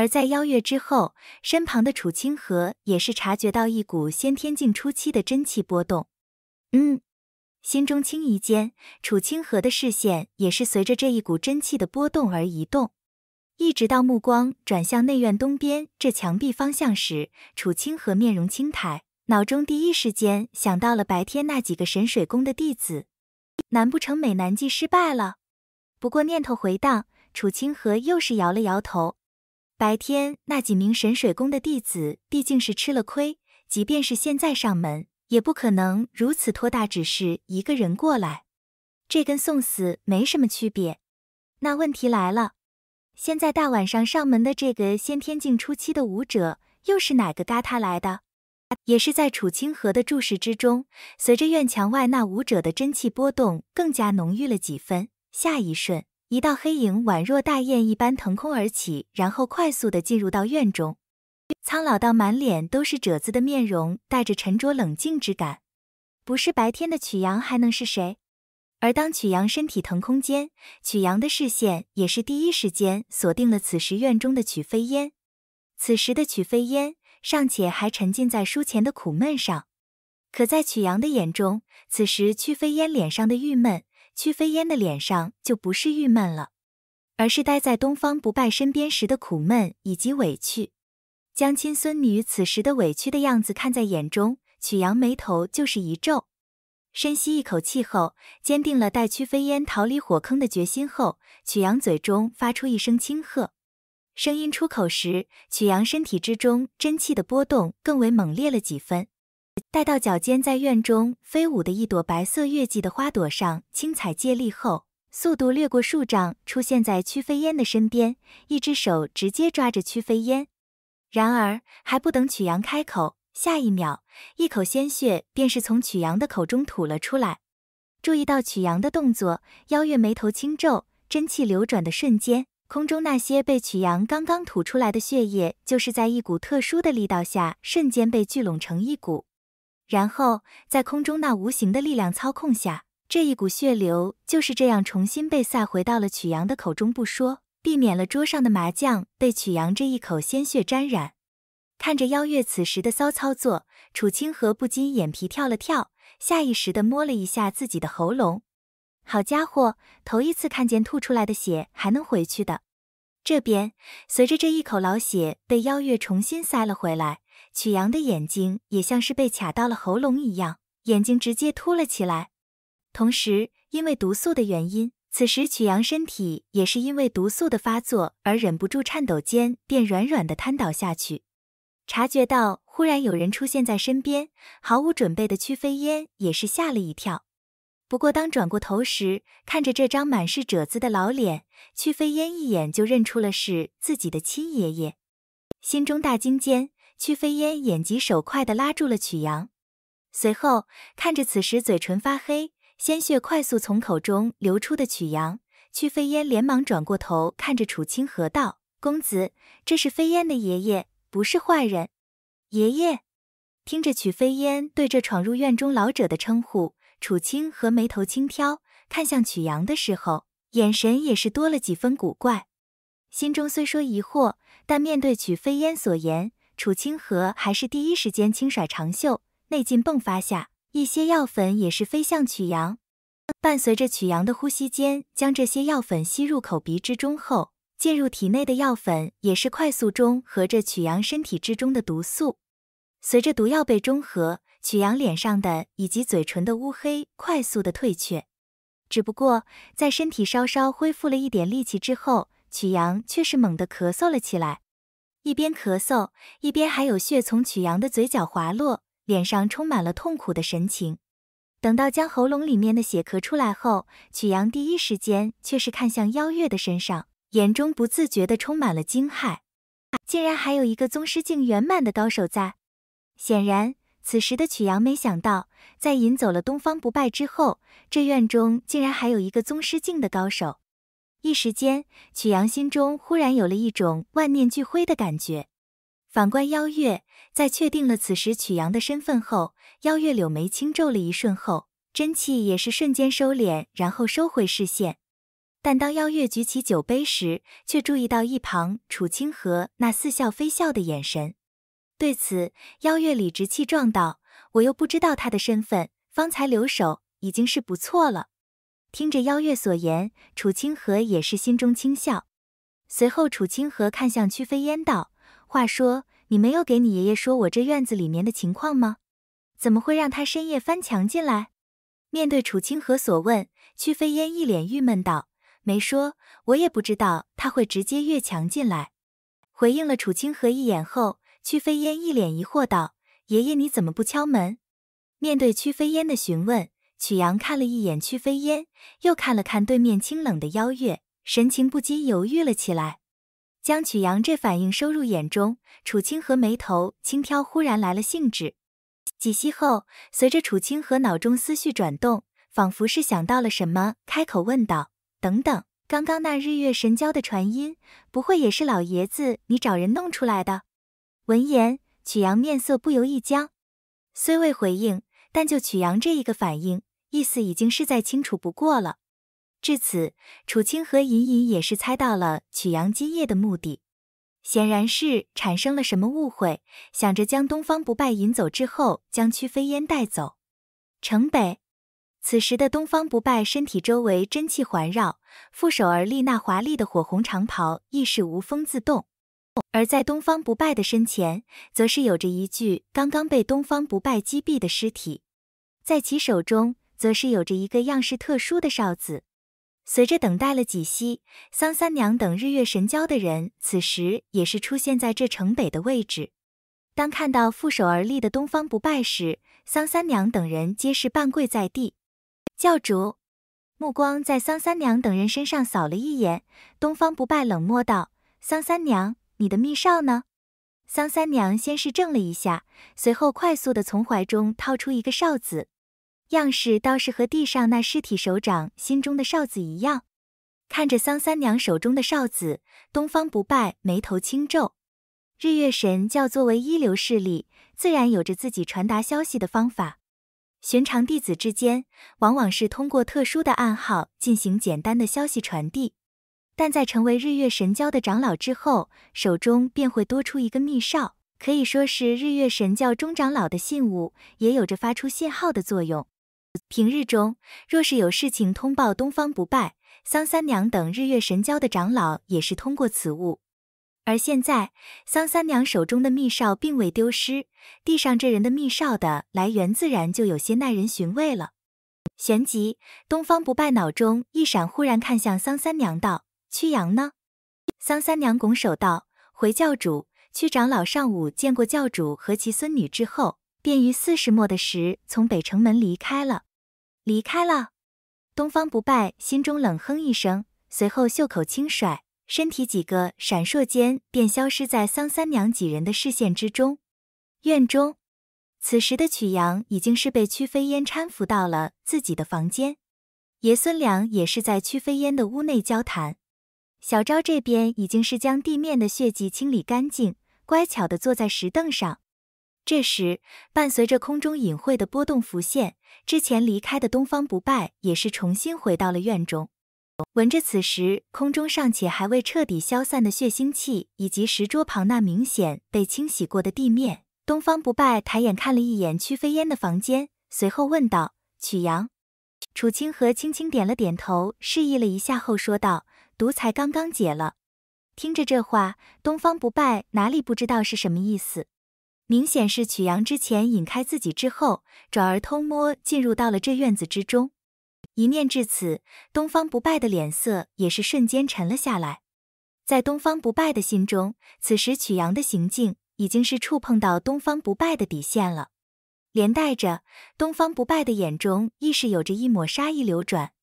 而在邀月之后，身旁的楚清河也是察觉到一股先天境初期的真气波动。嗯，心中轻移间，楚清河的视线也是随着这一股真气的波动而移动，一直到目光转向内院东边这墙壁方向时，楚清河面容青苔，脑中第一时间想到了白天那几个神水宫的弟子，难不成美男计失败了？不过念头回荡，楚清河又是摇了摇头。白天那几名神水宫的弟子毕竟是吃了亏，即便是现在上门，也不可能如此托大，只是一个人过来，这跟送死没什么区别。那问题来了，现在大晚上上门的这个先天境初期的武者，又是哪个嘎他来的？也是在楚清河的注视之中，随着院墙外那武者的真气波动更加浓郁了几分，下一瞬。一道黑影宛若大雁一般腾空而起，然后快速的进入到院中。苍老到满脸都是褶子的面容，带着沉着冷静之感，不是白天的曲阳还能是谁？而当曲阳身体腾空间，曲阳的视线也是第一时间锁定了此时院中的曲飞烟。此时的曲飞烟尚且还沉浸在书前的苦闷上，可在曲阳的眼中，此时曲飞烟脸上的郁闷。曲飞燕的脸上就不是郁闷了，而是待在东方不败身边时的苦闷以及委屈。将亲孙女此时的委屈的样子看在眼中，曲阳眉头就是一皱。深吸一口气后，坚定了带曲飞燕逃离火坑的决心后，曲阳嘴中发出一声轻喝，声音出口时，曲阳身体之中真气的波动更为猛烈了几分。待到脚尖在院中飞舞的一朵白色月季的花朵上轻踩借力后，速度掠过数丈，出现在曲飞烟的身边，一只手直接抓着曲飞烟。然而还不等曲阳开口，下一秒，一口鲜血便是从曲阳的口中吐了出来。注意到曲阳的动作，妖月眉头轻皱，真气流转的瞬间，空中那些被曲阳刚刚吐出来的血液，就是在一股特殊的力道下，瞬间被聚拢成一股。然后在空中那无形的力量操控下，这一股血流就是这样重新被塞回到了曲阳的口中，不说，避免了桌上的麻将被曲阳这一口鲜血沾染。看着邀月此时的骚操作，楚清河不禁眼皮跳了跳，下意识的摸了一下自己的喉咙。好家伙，头一次看见吐出来的血还能回去的。这边随着这一口老血被邀月重新塞了回来。曲阳的眼睛也像是被卡到了喉咙一样，眼睛直接凸了起来。同时，因为毒素的原因，此时曲阳身体也是因为毒素的发作而忍不住颤抖，间便软软的瘫倒下去。察觉到忽然有人出现在身边，毫无准备的曲飞烟也是吓了一跳。不过，当转过头时，看着这张满是褶子的老脸，曲飞烟一眼就认出了是自己的亲爷爷，心中大惊间。曲飞烟眼疾手快地拉住了曲阳，随后看着此时嘴唇发黑、鲜血快速从口中流出的曲阳，曲飞烟连忙转过头看着楚清河道：“公子，这是飞烟的爷爷，不是坏人。”爷爷，听着曲飞烟对着闯入院中老者的称呼，楚清河眉头轻挑，看向曲阳的时候，眼神也是多了几分古怪。心中虽说疑惑，但面对曲飞烟所言。楚清河还是第一时间轻甩长袖，内劲迸发下，一些药粉也是飞向曲阳。伴随着曲阳的呼吸间，将这些药粉吸入口鼻之中后，进入体内的药粉也是快速中和着曲阳身体之中的毒素。随着毒药被中和，曲阳脸上的以及嘴唇的乌黑快速的退却。只不过在身体稍稍恢复了一点力气之后，曲阳却是猛地咳嗽了起来。一边咳嗽，一边还有血从曲阳的嘴角滑落，脸上充满了痛苦的神情。等到将喉咙里面的血咳出来后，曲阳第一时间却是看向妖月的身上，眼中不自觉的充满了惊骇，竟然还有一个宗师境圆满的高手在。显然，此时的曲阳没想到，在引走了东方不败之后，这院中竟然还有一个宗师境的高手。一时间，曲阳心中忽然有了一种万念俱灰的感觉。反观邀月，在确定了此时曲阳的身份后，邀月柳眉轻皱了一瞬后，真气也是瞬间收敛，然后收回视线。但当邀月举起酒杯时，却注意到一旁楚清河那似笑非笑的眼神。对此，邀月理直气壮道：“我又不知道他的身份，方才留手已经是不错了。”听着邀月所言，楚清河也是心中轻笑。随后，楚清河看向屈飞烟道：“话说，你没有给你爷爷说我这院子里面的情况吗？怎么会让他深夜翻墙进来？”面对楚清河所问，屈飞烟一脸郁闷道：“没说，我也不知道他会直接越墙进来。”回应了楚清河一眼后，屈飞烟一脸疑惑道：“爷爷，你怎么不敲门？”面对屈飞烟的询问。曲阳看了一眼曲飞烟，又看了看对面清冷的邀月，神情不禁犹豫了起来。将曲阳这反应收入眼中，楚清河眉头轻挑，忽然来了兴致。几息后，随着楚清河脑中思绪转动，仿佛是想到了什么，开口问道：“等等，刚刚那日月神教的传音，不会也是老爷子你找人弄出来的？”闻言，曲阳面色不由一僵，虽未回应，但就曲阳这一个反应。意思已经是再清楚不过了。至此，楚清河隐隐也是猜到了曲阳今夜的目的，显然是产生了什么误会，想着将东方不败引走之后，将屈飞烟带走。城北，此时的东方不败身体周围真气环绕，负手而立，那华丽的火红长袍亦是无风自动。而在东方不败的身前，则是有着一具刚刚被东方不败击毙的尸体，在其手中。则是有着一个样式特殊的哨子。随着等待了几息，桑三娘等日月神教的人此时也是出现在这城北的位置。当看到负手而立的东方不败时，桑三娘等人皆是半跪在地。教主目光在桑三娘等人身上扫了一眼，东方不败冷漠道：“桑三娘，你的密哨呢？”桑三娘先是怔了一下，随后快速的从怀中掏出一个哨子。样式倒是和地上那尸体手掌心中的哨子一样。看着桑三娘手中的哨子，东方不败眉头轻皱。日月神教作为一流势力，自然有着自己传达消息的方法。寻常弟子之间，往往是通过特殊的暗号进行简单的消息传递。但在成为日月神教的长老之后，手中便会多出一个密哨，可以说是日月神教中长老的信物，也有着发出信号的作用。平日中，若是有事情通报东方不败、桑三娘等日月神教的长老，也是通过此物。而现在，桑三娘手中的密哨并未丢失，地上这人的密哨的来源自然就有些耐人寻味了。旋即，东方不败脑中一闪，忽然看向桑三娘道：“屈阳呢？”桑三娘拱手道：“回教主，屈长老上午见过教主和其孙女之后。”便于四十末的时，从北城门离开了。离开了，东方不败心中冷哼一声，随后袖口轻甩，身体几个闪烁间便消失在桑三娘几人的视线之中。院中，此时的曲阳已经是被曲飞烟搀扶到了自己的房间，爷孙俩也是在曲飞烟的屋内交谈。小昭这边已经是将地面的血迹清理干净，乖巧的坐在石凳上。这时，伴随着空中隐晦的波动浮现，之前离开的东方不败也是重新回到了院中。闻着此时空中尚且还未彻底消散的血腥气，以及石桌旁那明显被清洗过的地面，东方不败抬眼看了一眼曲飞烟的房间，随后问道：“曲阳。”楚清河轻轻点了点头，示意了一下后说道：“毒才刚刚解了。”听着这话，东方不败哪里不知道是什么意思。明显是曲阳之前引开自己之后，转而偷摸进入到了这院子之中。一念至此，东方不败的脸色也是瞬间沉了下来。在东方不败的心中，此时曲阳的行径已经是触碰到东方不败的底线了，连带着东方不败的眼中亦是有着一抹杀意流转。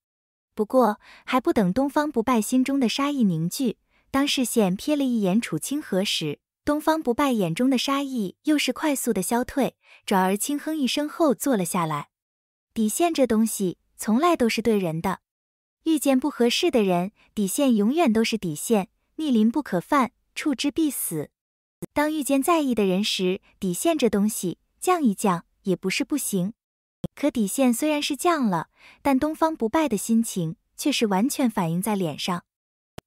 不过还不等东方不败心中的杀意凝聚，当视线瞥了一眼楚清河时，东方不败眼中的杀意又是快速的消退，转而轻哼一声后坐了下来。底线这东西从来都是对人的，遇见不合适的人，底线永远都是底线，逆鳞不可犯，触之必死。当遇见在意的人时，底线这东西降一降也不是不行。可底线虽然是降了，但东方不败的心情却是完全反映在脸上。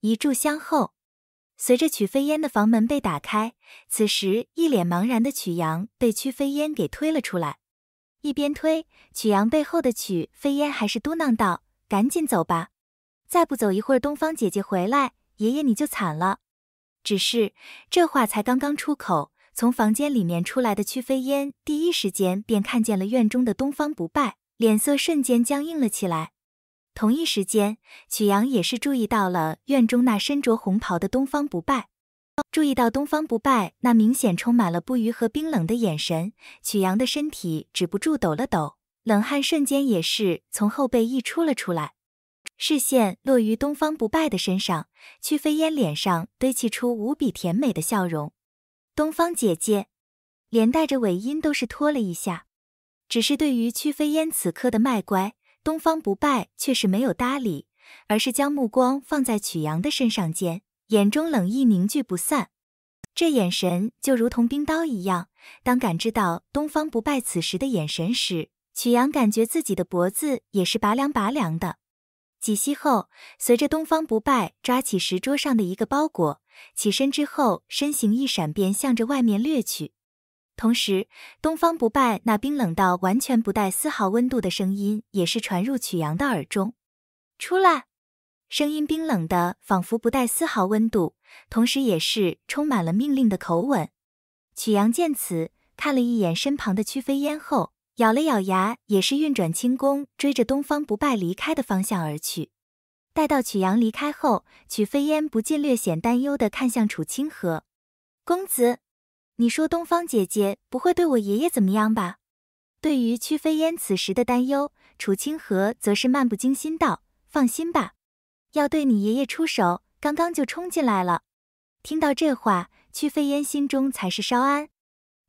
一炷香后。随着曲飞烟的房门被打开，此时一脸茫然的曲阳被曲飞烟给推了出来。一边推曲阳背后的曲飞烟，还是嘟囔道：“赶紧走吧，再不走一会儿，东方姐姐回来，爷爷你就惨了。”只是这话才刚刚出口，从房间里面出来的曲飞烟，第一时间便看见了院中的东方不败，脸色瞬间僵硬了起来。同一时间，曲阳也是注意到了院中那身着红袍的东方不败。注意到东方不败那明显充满了不愉和冰冷的眼神，曲阳的身体止不住抖了抖，冷汗瞬间也是从后背溢出了出来。视线落于东方不败的身上，曲飞烟脸上堆砌出无比甜美的笑容。东方姐姐，连带着尾音都是拖了一下。只是对于曲飞烟此刻的卖乖。东方不败却是没有搭理，而是将目光放在曲阳的身上间，眼中冷意凝聚不散，这眼神就如同冰刀一样。当感知到东方不败此时的眼神时，曲阳感觉自己的脖子也是拔凉拔凉的。几息后，随着东方不败抓起石桌上的一个包裹，起身之后，身形一闪便向着外面掠去。同时，东方不败那冰冷到完全不带丝毫温度的声音也是传入曲阳的耳中。出来，声音冰冷的仿佛不带丝毫温度，同时也是充满了命令的口吻。曲阳见此，看了一眼身旁的曲飞烟后，咬了咬牙，也是运转轻功追着东方不败离开的方向而去。待到曲阳离开后，曲飞烟不禁略显担忧的看向楚清河，公子。你说东方姐姐不会对我爷爷怎么样吧？对于屈飞烟此时的担忧，楚清河则是漫不经心道：“放心吧，要对你爷爷出手，刚刚就冲进来了。”听到这话，屈飞烟心中才是稍安。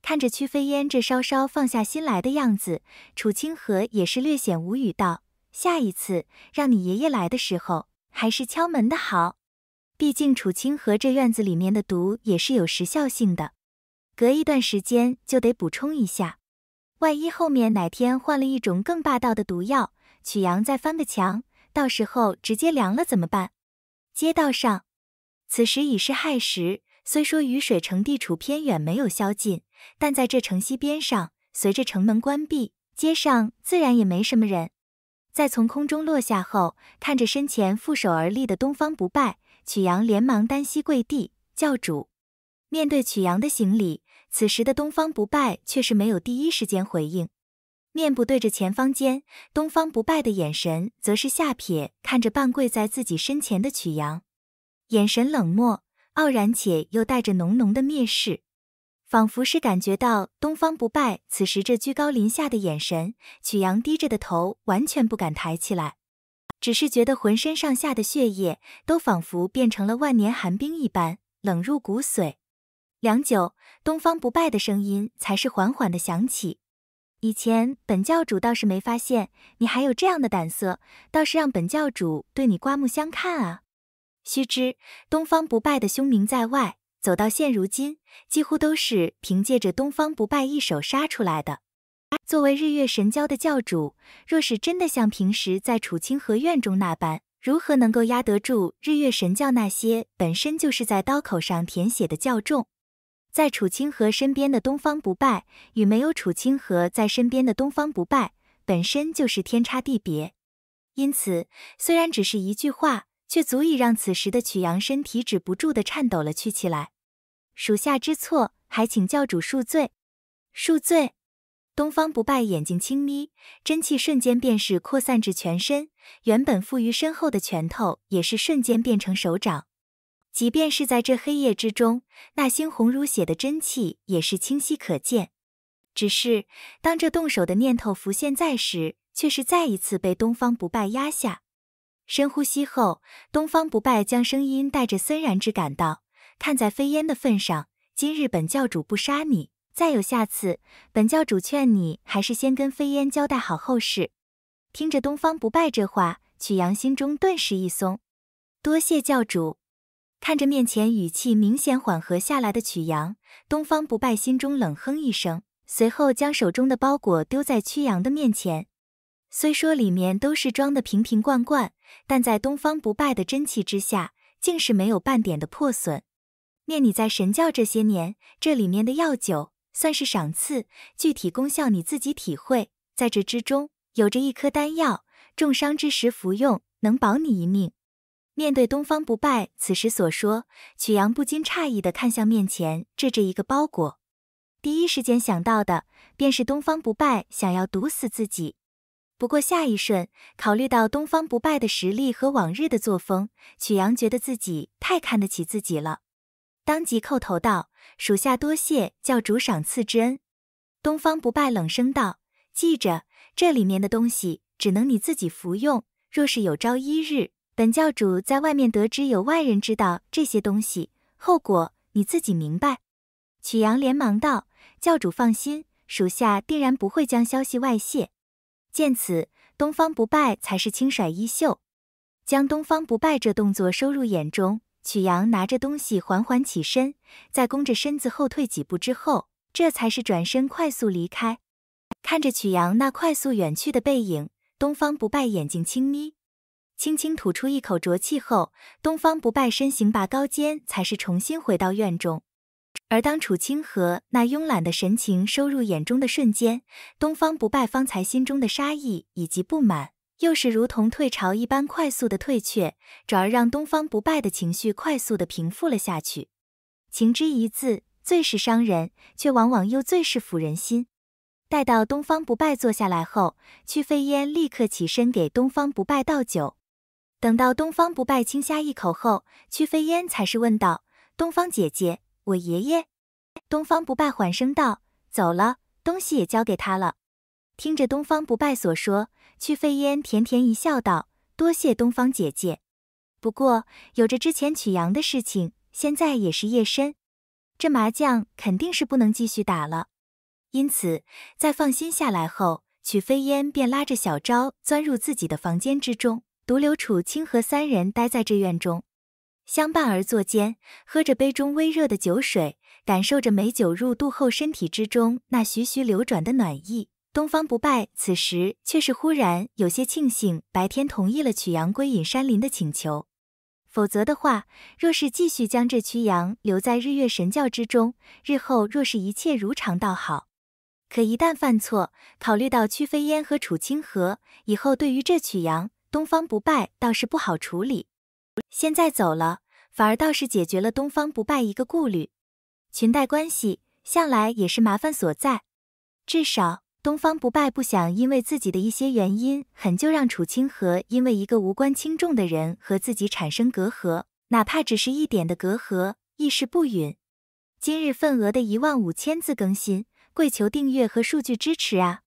看着屈飞烟这稍稍放下心来的样子，楚清河也是略显无语道：“下一次让你爷爷来的时候，还是敲门的好。毕竟楚清河这院子里面的毒也是有时效性的。”隔一段时间就得补充一下，万一后面哪天换了一种更霸道的毒药，曲阳再翻个墙，到时候直接凉了怎么办？街道上，此时已是亥时。虽说雨水城地处偏远，没有宵禁，但在这城西边上，随着城门关闭，街上自然也没什么人。在从空中落下后，看着身前负手而立的东方不败，曲阳连忙单膝跪地：“教主！”面对曲阳的行礼。此时的东方不败却是没有第一时间回应，面部对着前方间，东方不败的眼神则是下撇看着半跪在自己身前的曲阳，眼神冷漠、傲然且又带着浓浓的蔑视，仿佛是感觉到东方不败此时这居高临下的眼神，曲阳低着的头完全不敢抬起来，只是觉得浑身上下的血液都仿佛变成了万年寒冰一般，冷入骨髓。良久，东方不败的声音才是缓缓的响起。以前本教主倒是没发现你还有这样的胆色，倒是让本教主对你刮目相看啊！须知东方不败的凶名在外，走到现如今，几乎都是凭借着东方不败一手杀出来的。作为日月神教的教主，若是真的像平时在楚清河院中那般，如何能够压得住日月神教那些本身就是在刀口上舔血的教众？在楚清河身边的东方不败，与没有楚清河在身边的东方不败，本身就是天差地别。因此，虽然只是一句话，却足以让此时的曲阳身体止不住的颤抖了去起来。属下知错，还请教主恕罪，恕罪。东方不败眼睛轻眯，真气瞬间便是扩散至全身，原本负于身后的拳头也是瞬间变成手掌。即便是在这黑夜之中，那猩红如血的真气也是清晰可见。只是当这动手的念头浮现在时，却是再一次被东方不败压下。深呼吸后，东方不败将声音带着森然之感道：“看在飞烟的份上，今日本教主不杀你。再有下次，本教主劝你还是先跟飞烟交代好后事。”听着东方不败这话，曲阳心中顿时一松。多谢教主。看着面前语气明显缓和下来的曲阳，东方不败心中冷哼一声，随后将手中的包裹丢在曲阳的面前。虽说里面都是装的瓶瓶罐罐，但在东方不败的真气之下，竟是没有半点的破损。念你在神教这些年，这里面的药酒算是赏赐，具体功效你自己体会。在这之中，有着一颗丹药，重伤之时服用，能保你一命。面对东方不败此时所说，曲阳不禁诧异地看向面前这这一个包裹，第一时间想到的便是东方不败想要毒死自己。不过下一瞬，考虑到东方不败的实力和往日的作风，曲阳觉得自己太看得起自己了，当即叩头道：“属下多谢教主赏赐之恩。”东方不败冷声道：“记着，这里面的东西只能你自己服用，若是有朝一日……”本教主在外面得知有外人知道这些东西，后果你自己明白。曲阳连忙道：“教主放心，属下定然不会将消息外泄。”见此，东方不败才是轻甩衣袖，将东方不败这动作收入眼中。曲阳拿着东西缓缓起身，在弓着身子后退几步之后，这才是转身快速离开。看着曲阳那快速远去的背影，东方不败眼睛轻眯。轻轻吐出一口浊气后，东方不败身形拔高间，才是重新回到院中。而当楚清河那慵懒的神情收入眼中的瞬间，东方不败方才心中的杀意以及不满，又是如同退潮一般快速的退却，转而让东方不败的情绪快速的平复了下去。情之一字，最是伤人，却往往又最是抚人心。待到东方不败坐下来后，屈飞烟立刻起身给东方不败倒酒。等到东方不败轻呷一口后，曲飞烟才是问道：“东方姐姐，我爷爷。”东方不败缓声道：“走了，东西也交给他了。”听着东方不败所说，曲飞烟甜甜一笑，道：“多谢东方姐姐。不过有着之前曲阳的事情，现在也是夜深，这麻将肯定是不能继续打了。因此，在放心下来后，曲飞烟便拉着小昭钻入自己的房间之中。”独留楚清河三人待在这院中，相伴而坐间，喝着杯中微热的酒水，感受着美酒入肚后身体之中那徐徐流转的暖意。东方不败此时却是忽然有些庆幸，白天同意了曲阳归隐山林的请求，否则的话，若是继续将这曲阳留在日月神教之中，日后若是一切如常倒好，可一旦犯错，考虑到曲飞烟和楚清河以后对于这曲阳。东方不败倒是不好处理，现在走了，反而倒是解决了东方不败一个顾虑。裙带关系向来也是麻烦所在，至少东方不败不想因为自己的一些原因，很就让楚清河因为一个无关轻重的人和自己产生隔阂，哪怕只是一点的隔阂，亦是不允。今日份额的一万五千字更新，跪求订阅和数据支持啊！